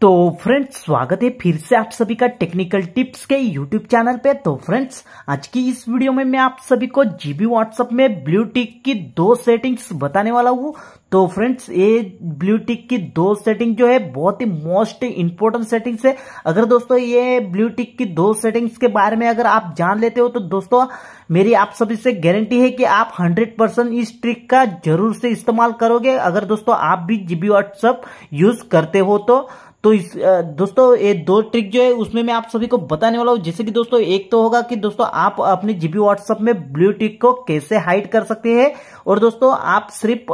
तो फ्रेंड्स स्वागत है फिर से आप सभी का टेक्निकल टिप्स के यूट्यूब चैनल पे तो फ्रेंड्स आज की इस वीडियो में मैं आप सभी को जीबी व्हाट्सएप में ब्लूटिक की दो सेटिंग्स बताने वाला हूँ तो फ्रेंड्स ये ब्लूटिक की दो सेटिंग जो है बहुत ही मोस्ट इंपोर्टेंट सेटिंग्स है अगर दोस्तों ये ब्लूटिक की दो सेटिंग्स के बारे में अगर आप जान लेते हो तो दोस्तों मेरी आप सभी से गारंटी है कि आप 100% इस ट्रिक का जरूर से इस्तेमाल करोगे अगर दोस्तों आप भी जीबी व्हाट्सएप यूज करते हो तो तो इस दोस्तों ये दो ट्रिक जो है उसमें मैं आप सभी को बताने वाला हूँ जैसे कि दोस्तों एक तो होगा कि दोस्तों आप अपने जीबी व्हाट्सएप में ब्लू टिक को कैसे हाइड कर सकते हैं और दोस्तों आप सिर्फ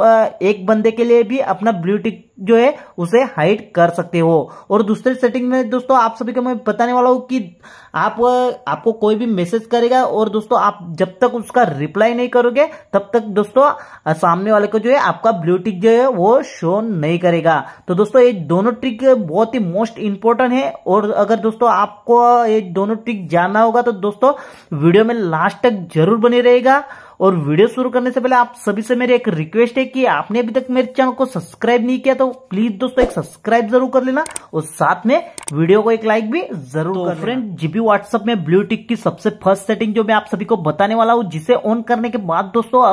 एक बंदे के लिए भी अपना ब्लू टिक जो है उसे हाइड कर सकते हो और दूसरे सेटिंग में दोस्तों आप सभी को मैं बताने वाला हूँ कि आप आपको कोई भी मैसेज करेगा और दोस्तों आप जब तक उसका रिप्लाई नहीं करोगे तब तक दोस्तों सामने वाले को जो है आपका ब्लूटिक जो है वो शो नहीं करेगा तो दोस्तों ये दोनों ट्रिक बहुत ही मोस्ट इंपॉर्टेंट है और अगर दोस्तों आपको ये दोनों ट्रिक जानना होगा तो दोस्तों वीडियो में लास्ट तक जरूर बने रहेगा और वीडियो शुरू करने से पहले आप सभी से मेरी एक रिक्वेस्ट है कि आपने अभी तक मेरे चैनल को सब्सक्राइब नहीं किया तो प्लीज दोस्तों एक सब्सक्राइब जरूर कर लेना और साथ में वीडियो को एक लाइक भी जरूर तो कर फ्रेंड जीबी व्हाट्सअप में ब्लूटिक की सबसे फर्स्ट सेटिंग जो मैं आप सभी को बताने वाला हूँ जिसे ऑन करने के बाद दोस्तों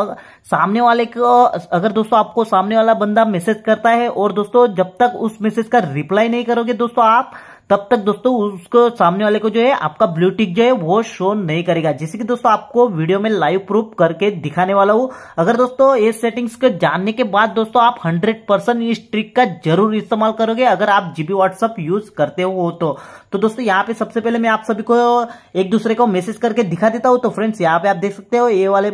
सामने वाले को अगर दोस्तों आपको सामने वाला बंदा मैसेज करता है और दोस्तों जब तक उस मैसेज का रिप्लाई नहीं करोगे दोस्तों आप तब तक दोस्तों उसको सामने वाले को जो है आपका ब्लू टिक जो है वो शो नहीं करेगा जैसे कि दोस्तों आपको वीडियो में लाइव प्रूफ करके दिखाने वाला हूं अगर दोस्तों ये सेटिंग्स को जानने के बाद दोस्तों आप हंड्रेड परसेंट इस ट्रिक का जरूर इस्तेमाल करोगे अगर आप जीबी व्हाट्सअप यूज करते हो तो तो दोस्तों यहाँ पे सबसे पहले मैं आप सभी को एक दूसरे को मैसेज करके दिखा देता हूँ तो फ्रेंड्स यहाँ पे आप देख सकते हो ये वाले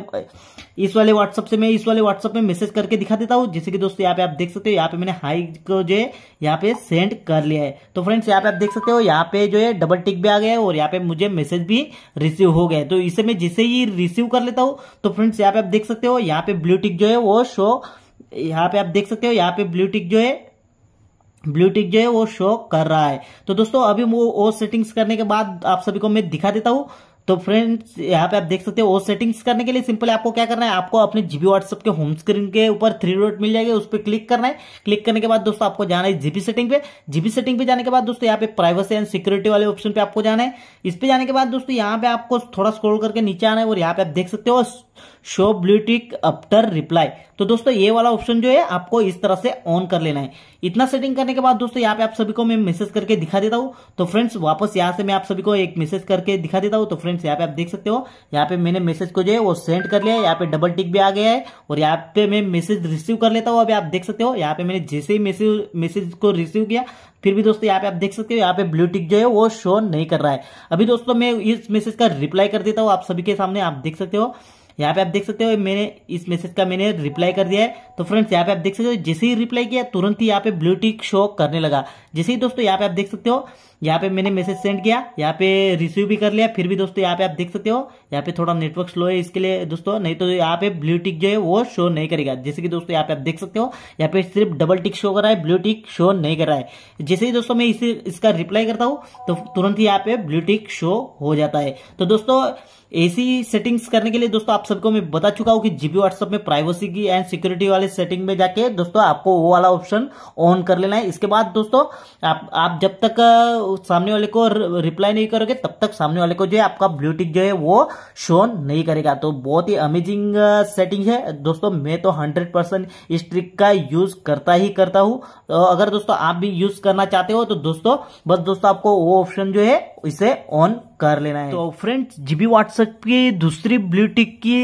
इस वाले व्हाट्सअप से मैं इस वाले व्हाट्सअप में मैसेज करके दिखा देता हूँ जैसे कि दोस्तों यहाँ पे आप देख सकते हो यहाँ पे मैंने हाई को जो है यहाँ पे सेंड कर लिया है तो फ्रेंड्स यहाँ पे आप देख सकते हो यहाँ पे जो है डबल टिक भी आ गया है और यहाँ पे मुझे मैसेज भी रिसीव हो गया है तो इसे मैं जिसे ही रिसीव कर लेता हूँ तो फ्रेंड्स यहाँ पे आप देख सकते हो यहाँ पे ब्लू टिक जो है वो शो यहाँ पे आप देख सकते हो यहाँ पे ब्लू टिक जो है ब्लू टिक जो है वो शो कर रहा है तो दोस्तों अभी वो सेटिंग्स करने के बाद आप सभी को मैं दिखा देता हूँ तो फ्रेंड्स यहाँ पे आप देख सकते हो वो सेटिंग्स करने के लिए सिंपल आपको क्या करना है आपको अपने जीबी व्हाट्सएप के होम स्क्रीन के ऊपर थ्री डॉट मिल जाएगा उस पर क्लिक करना है क्लिक करने के बाद दोस्तों आपको जाना है जीबी सेटिंग पे जीबी सेटिंग पे जाने के बाद दोस्तों यहाँ पे प्राइवेसी एंड सिक्योरिटी वाले ऑप्शन पे आपको जाना है इस पे जाने के बाद दोस्तों यहाँ पे आपको थोड़ा स्क्रोल करके नीचे आना है और यहाँ पे आप देख सकते हो शो ब्लूटिक अपटर रिप्लाई तो दोस्तों ये वाला ऑप्शन जो है आपको इस तरह से ऑन कर लेना है इतना सेटिंग करने के बाद दोस्तों यहाँ पे आप सभी को मैं मैसेज करके दिखा देता हूँ तो फ्रेंड्स वापस यहाँ से मैं आप सभी को एक मैसेज करके दिखा देता हूँ तो फ्रेंड्स यहाँ पे आप देख सकते हो यहाँ पे मैंने मैसेज को जो है वो सेंड कर लिया है यहाँ पे डबल टिक भी आ गया है और यहाँ पे मैं मैसेज रिसीव कर लेता हूँ अभी आप देख सकते हो यहाँ पे मैंने जैसे ही मैसेज मैसेज को रिसीव किया फिर भी दोस्तों यहाँ पे आप देख सकते हो यहाँ पे ब्लू टिक जो है वो शो नहीं कर रहा है अभी दोस्तों मैं इस मैसेज का रिप्लाई कर देता हूँ आप सभी के सामने आप देख सकते हो यहाँ पे आप देख सकते हो मैंने इस मैसेज का मैंने रिप्लाई कर दिया है तो फ्रेंड्स यहाँ पे आप देख सकते हो जैसे ही रिप्लाई किया तुरंत ही यहाँ पे ब्लू टिक शो करने लगा जैसे ही दोस्तों यहाँ पे आप देख सकते हो यहाँ पे मैंने मैसेज सेंड किया यहाँ पे रिसीव भी कर लिया फिर भी दोस्तों यहाँ पे आप देख सकते हो यहाँ पे थोड़ा नेटवर्क स्लो है इसके लिए दोस्तों नहीं तो यहाँ पे ब्लू टिक जो है वो शो नहीं करेगा जैसे कि दोस्तों यहाँ पे आप देख सकते हो यहाँ पे सिर्फ डबल टिक शो कर रहा है ब्लू टिक शो नहीं कर रहा है जैसे ही दोस्तों मैं इसे इसका रिप्लाई करता हूँ तो तुरंत ही यहाँ पे ब्लू टिक शो हो जाता है तो दोस्तों ऐसी सेटिंग्स करने के लिए दोस्तों आप सबको मैं बता चुका हूं कि जीबी व्हाट्सएप में प्राइवेसी की एंड सिक्योरिटी वाले सेटिंग में जाके दोस्तों आपको वो वाला ऑप्शन ऑन कर लेना है इसके बाद दोस्तों आप आप जब तक सामने वाले को रिप्लाई नहीं करोगे तब तक सामने वाले को जो है आपका ब्लूटिक जो है वो शो नहीं करेगा तो बहुत ही अमेजिंग सेटिंग है दोस्तों मैं तो हंड्रेड परसेंट इस ट्रिक का यूज करता ही करता हूं तो अगर दोस्तों आप भी यूज करना चाहते हो तो दोस्तों बस दोस्तों आपको वो ऑप्शन जो है इसे ऑन कर लेना है तो फ्रेंड्स जीबी व्हाट्सएप की दूसरी ब्लूटिक की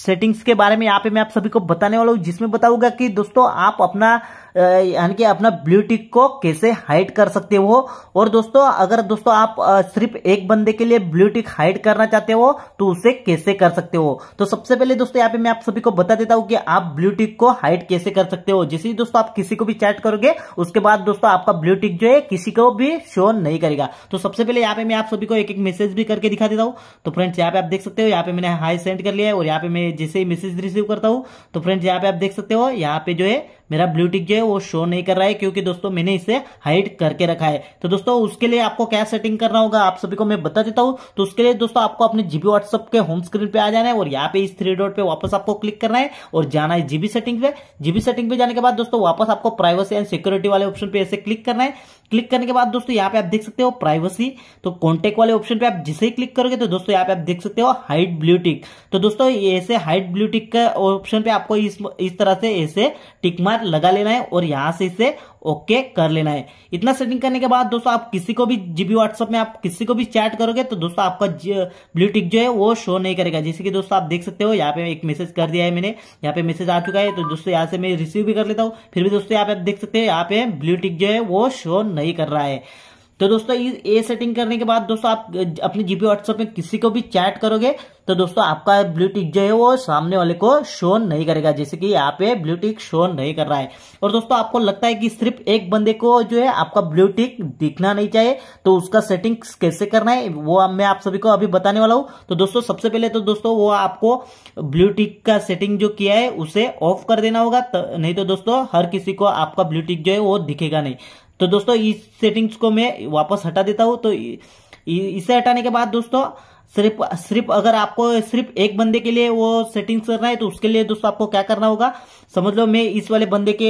सेटिंग्स के बारे में यहाँ पे मैं आप सभी को बताने वाला हूँ जिसमें बताऊंगा कि दोस्तों आप अपना यानी कि अपना ब्लूटिक को कैसे हाइड कर सकते हो और दोस्तों अगर दोस्तों आप सिर्फ एक बंदे के लिए ब्लू हाइड करना चाहते हो तो उसे कैसे कर सकते हो तो सबसे पहले दोस्तों यहाँ पे मैं आप सभी को बता देता हूँ कि आप ब्लूटिक को हाइड कैसे कर सकते हो जैसे दोस्तों आप किसी को भी चैट करोगे उसके बाद दोस्तों आपका ब्लू जो है किसी को भी शो नहीं करेगा तो सबसे पहले यहाँ पे मैं आप सभी को एक एक मैसेज भी करके दिखा देता हूँ तो फ्रेंड्स यहाँ पे आप देख सकते हो यहाँ पे मैंने हाई सेंड कर लिया है और यहाँ पे मैं जैसे ही मैसेज रिसीव करता हूँ तो फ्रेंड्स यहाँ पे आप देख सकते हो यहाँ पे जो है मेरा ब्लू टिक जो है वो शो नहीं कर रहा है क्योंकि दोस्तों मैंने इसे हाइड करके रखा है तो दोस्तों उसके लिए आपको क्या सेटिंग करना होगा आप सभी को मैं बता देता हूँ तो उसके लिए दोस्तों आपको अपने जीबी व्हाट्सअप के होम स्क्रीन पे आ जाना है और यहाँ पे इस थ्री डॉट पे वापस आपको क्लिक करना है और जाना है जीबी सेटिंग पे जीबी सेटिंग पे जाने के बाद दोस्तों वापस आपको प्राइवेसी एंड सिक्योरिटी वाले ऑप्शन पे ऐसे क्लिक करना है क्लिक करने के बाद दोस्तों यहाँ पे आप देख सकते हो प्राइवेसी तो कॉन्टेक्ट वाले ऑप्शन पे आप जिसे ही क्लिक करोगे तो दोस्तों यहाँ पे आप देख सकते हो हाइट ब्लू टिक तो दोस्तों ऐसे हाइट ब्लू टिक का ऑप्शन पे आपको इस इस तरह से ऐसे टिक मार्क बार लगा लेना है और यहां से इसे ओके कर लेना है इतना सेटिंग करने के बाद दोस्तों आप किसी को भी जीबी व्हाट्सएप में आप किसी को भी चैट करोगे तो दोस्तों आपका ब्लूटिक जो है वो शो नहीं करेगा जैसे कि दोस्तों आप देख सकते हो यहाँ पे एक मैसेज कर दिया है मैंने यहाँ पे मैसेज आ चुका है तो दोस्तों यहाँ से मैं रिसीव भी कर लेता हूँ फिर भी दोस्तों यहाँ पे आप देख सकते हो यहाँ पे ब्लूटिक जो है वो शो नहीं कर रहा है तो दोस्तों ये सेटिंग करने के बाद दोस्तों आप अपने जीपी व्हाट्सएप में किसी को भी चैट करोगे तो दोस्तों आपका ब्लू टिक जो है वो सामने वाले को शो नहीं करेगा जैसे कि यहाँ पे ब्लूटिक शो नहीं कर रहा है और दोस्तों आपको लगता है कि सिर्फ एक बंदे को जो है आपका ब्लू टिक दिखना नहीं चाहिए तो उसका सेटिंग कैसे करना है वो मैं आप सभी को अभी बताने वाला हूँ तो दोस्तों सबसे पहले तो दोस्तों वो आपको ब्लू टिक का सेटिंग जो किया है उसे ऑफ कर देना होगा नहीं तो दोस्तों हर किसी को आपका ब्लूटिक जो है वो दिखेगा नहीं तो दोस्तों इस सेटिंग्स को मैं वापस हटा देता हूं तो इसे हटाने के बाद दोस्तों सिर्फ सिर्फ अगर आपको सिर्फ एक बंदे के लिए वो सेटिंग्स करना है तो उसके लिए दोस्तों आपको क्या करना होगा समझ लो मैं इस वाले बंदे के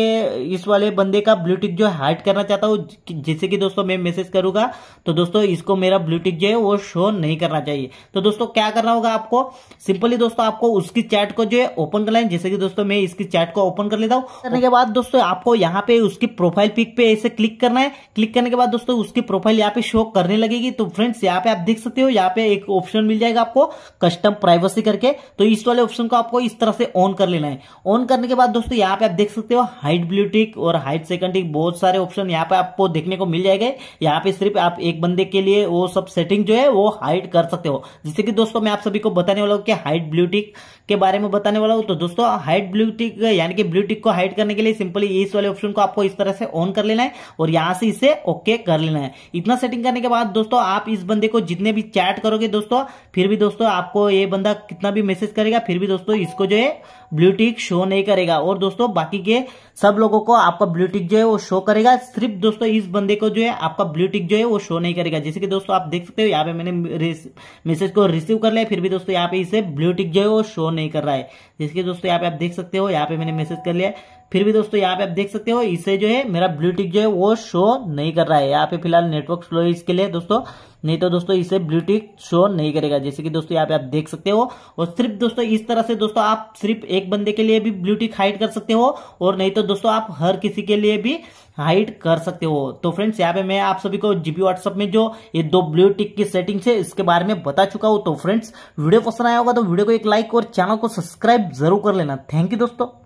इस वाले बंदे का ब्लूटिक जो हाइड करना चाहता हूँ जिससे कि दोस्तों मैं मैसेज करूंगा तो दोस्तों इसको मेरा ब्लूटिक जो है वो शो नहीं करना चाहिए तो दोस्तों क्या करना होगा आपको सिंपली दोस्तों आपको उसकी चैट को जो है ओपन करना है जैसे कि दोस्तों मैं इसकी चैट को ओपन कर लेता हूँ करने के बाद दोस्तों आपको यहाँ पे उसकी प्रोफाइल पिक पे ऐसे क्लिक करना है क्लिक करने के बाद दोस्तों उसकी प्रोफाइल यहाँ पे शो करने लगेगी तो फ्रेंड्स यहाँ पे आप देख सकते हो यहाँ पे एक ऑप्शन मिल जाएगा आपको कस्टम प्राइवेसी करके तो इस वाले ऑप्शन को आपको इस तरह से ऑन कर लेना है ऑन करने के बाद दोस्तों यहाँ पे आप देख सकते हो हाइट ब्लूटिक और हाइट सेकंडिक बहुत सारे ऑप्शन यहाँ पे आपको देखने को मिल जाएगा यहाँ पे सिर्फ आप एक बंदे के लिए वो सब सेटिंग जो है वो हाइट कर सकते हो जैसे कि दोस्तों मैं आप सभी को बताने वाला हूँ कि हाइट ब्लूटिक के बारे में बताने वाला हूँ तो दोस्तों हाइट ब्लूटिक यानी कि ब्लूटिक को हाइट करने के लिए सिंपली इस वाले ऑप्शन को आपको इस तरह से ऑन कर लेना है और यहाँ से इसे ओके कर लेना है इतना सेटिंग करने के बाद दोस्तों आप इस बंदे को जितने भी चैट करोगे दोस्तों दोस्तों फिर भी दोस्तों आपको ये बंदा कितना भी मैसेज करेगा फिर भी दोस्तों इसको जो है ब्लूटिक शो नहीं करेगा और दोस्तों बाकी के सब लोगों को आपका ब्लूटिक जो है वो शो करेगा सिर्फ दोस्तों इस बंदे को जो है आपका ब्लूटिक जो है वो शो नहीं करेगा जैसे कि दोस्तों आप देख सकते हो यहाँ पे मैंने मैसेज को रिसीव कर लिया फिर भी दोस्तों यहाँ पे इसे ब्लूटिक जो है वो शो नहीं कर रहा है जिसके दोस्तों यहाँ पे आप देख सकते हो यहाँ पे मैंने मैसेज कर लिया फिर भी दोस्तों यहाँ पे आप देख सकते हो इसे जो है मेरा ब्लूटिक जो है वो शो नहीं कर रहा है यहाँ पे फिलहाल नेटवर्क स्लो है इसके लिए दोस्तों नहीं तो दोस्तों इसे ब्लूटिक शो नहीं करेगा जैसे कि दोस्तों यहाँ पे आप देख सकते हो और सिर्फ दोस्तों इस तरह से दोस्तों आप सिर्फ एक बंदे के लिए भी ब्लूटिक हाइड कर सकते हो और नहीं तो दोस्तों आप हर किसी के लिए भी हाइड कर सकते हो तो फ्रेंड्स यहाँ पे मैं आप सभी को जीपी व्हाट्सअप में जो ये दो ब्लू टिक की सेटिंग्स है इसके बारे में बता चुका हूं तो फ्रेंड्स वीडियो पसंद आया होगा तो वीडियो को एक लाइक और चैनल को सब्सक्राइब जरूर कर लेना थैंक यू दोस्तों